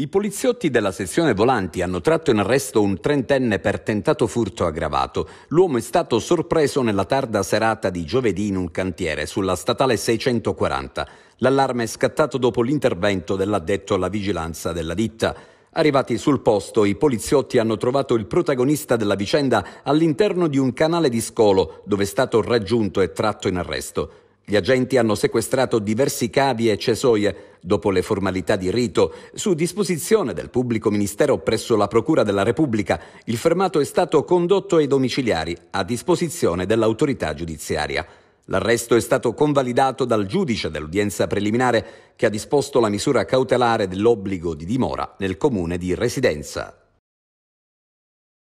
I poliziotti della sezione volanti hanno tratto in arresto un trentenne per tentato furto aggravato. L'uomo è stato sorpreso nella tarda serata di giovedì in un cantiere sulla statale 640. L'allarme è scattato dopo l'intervento dell'addetto alla vigilanza della ditta. Arrivati sul posto, i poliziotti hanno trovato il protagonista della vicenda all'interno di un canale di scolo dove è stato raggiunto e tratto in arresto. Gli agenti hanno sequestrato diversi cavi e cesoie dopo le formalità di rito, su disposizione del pubblico ministero presso la Procura della Repubblica, il fermato è stato condotto ai domiciliari a disposizione dell'autorità giudiziaria. L'arresto è stato convalidato dal giudice dell'udienza preliminare che ha disposto la misura cautelare dell'obbligo di dimora nel comune di residenza.